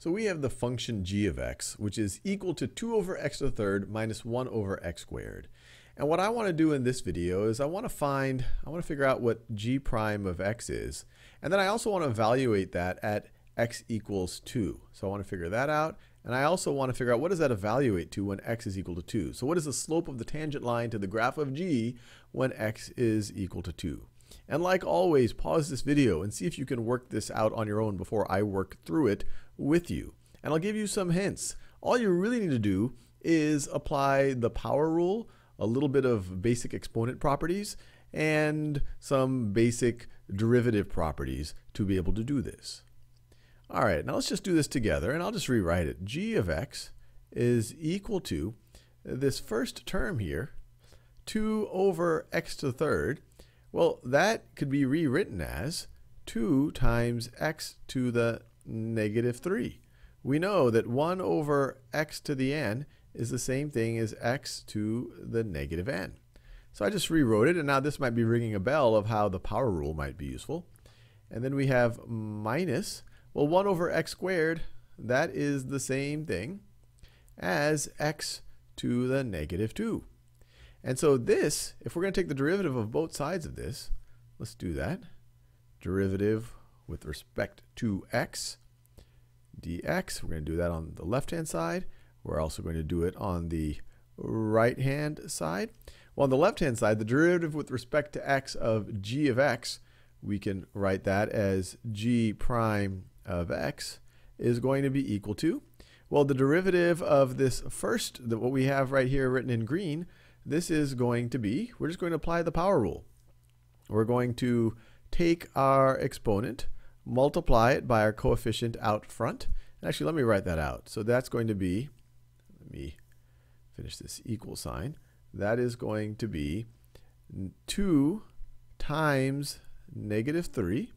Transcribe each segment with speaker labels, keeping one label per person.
Speaker 1: So we have the function g of x, which is equal to 2 over x to the third minus 1 over x squared. And what I want to do in this video is I want to find, I want to figure out what g prime of x is. And then I also want to evaluate that at x equals 2. So I want to figure that out. And I also want to figure out what does that evaluate to when x is equal to 2. So what is the slope of the tangent line to the graph of g when x is equal to 2? And like always, pause this video and see if you can work this out on your own before I work through it with you. And I'll give you some hints. All you really need to do is apply the power rule, a little bit of basic exponent properties, and some basic derivative properties to be able to do this. All right, now let's just do this together, and I'll just rewrite it. g of x is equal to this first term here, 2 over x to the third, well, that could be rewritten as 2 times x to the negative 3. We know that 1 over x to the n is the same thing as x to the negative n. So I just rewrote it, and now this might be ringing a bell of how the power rule might be useful. And then we have minus, well, 1 over x squared, that is the same thing as x to the negative 2. And so this, if we're going to take the derivative of both sides of this, let's do that. Derivative with respect to x dx. We're going to do that on the left-hand side. We're also going to do it on the right-hand side. Well, on the left-hand side, the derivative with respect to x of g of x, we can write that as g prime of x is going to be equal to, well, the derivative of this first, that what we have right here written in green, this is going to be, we're just going to apply the power rule. We're going to take our exponent, multiply it by our coefficient out front. actually, let me write that out. So that's going to be, let me finish this equal sign. That is going to be 2 times negative 3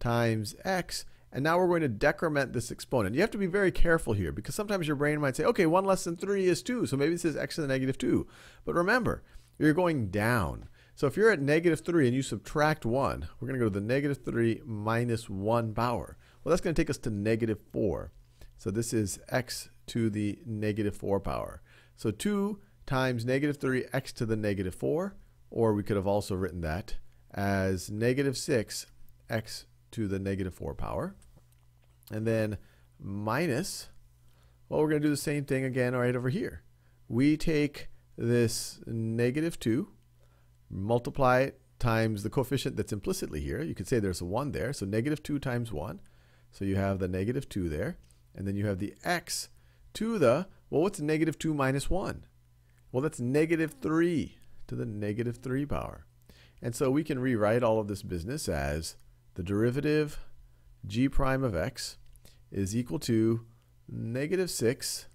Speaker 1: times x, and now we're going to decrement this exponent. You have to be very careful here because sometimes your brain might say, okay, 1 less than 3 is 2, so maybe this is x to the negative 2. But remember, you're going down. So if you're at negative 3 and you subtract 1, we're going to go to the negative 3 minus 1 power. Well, that's going to take us to negative 4. So this is x to the negative 4 power. So 2 times negative 3 x to the negative 4, or we could have also written that as negative 6 x to the negative 4 power. And then minus, well, we're going to do the same thing again right over here. We take this negative 2, multiply it times the coefficient that's implicitly here. You could say there's a 1 there, so negative 2 times 1. So you have the negative 2 there. And then you have the x to the, well, what's negative 2 minus 1? Well, that's negative 3 to the negative 3 power. And so we can rewrite all of this business as the derivative g prime of x is equal to negative 6,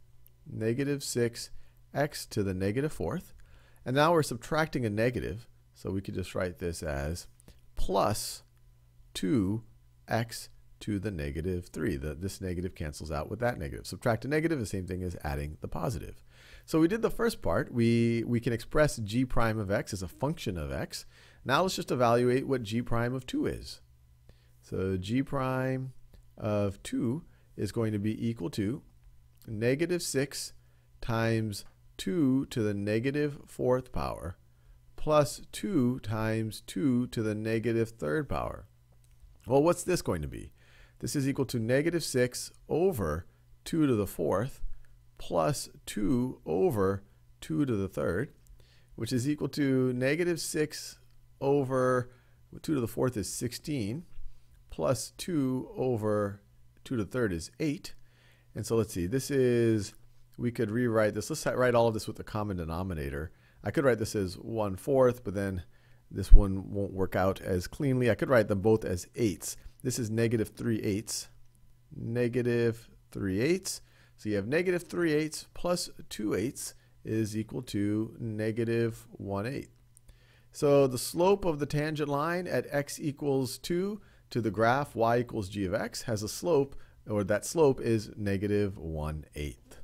Speaker 1: negative 6 x to the negative fourth. And now we're subtracting a negative, so we could just write this as plus 2x to the negative 3. The, this negative cancels out with that negative. Subtract a negative, the same thing as adding the positive. So we did the first part. We, we can express g prime of x as a function of x. Now let's just evaluate what g prime of 2 is. So g prime of 2 is going to be equal to negative 6 times 2 to the negative fourth power plus 2 times 2 to the negative third power. Well, what's this going to be? This is equal to negative 6 over 2 to the fourth plus 2 over 2 to the third, which is equal to negative 6 over 2 to the fourth is 16 plus 2 over 2 to the third is 8. And so let's see, this is, we could rewrite this. Let's write all of this with a common denominator. I could write this as 1 fourth, but then this one won't work out as cleanly. I could write them both as eights. This is negative 3 eighths. Negative 3 eighths. So you have negative 3 eighths plus 2 eighths is equal to negative 1 eighth. So the slope of the tangent line at x equals 2 to the graph y equals g of x has a slope, or that slope is negative 1 eighth.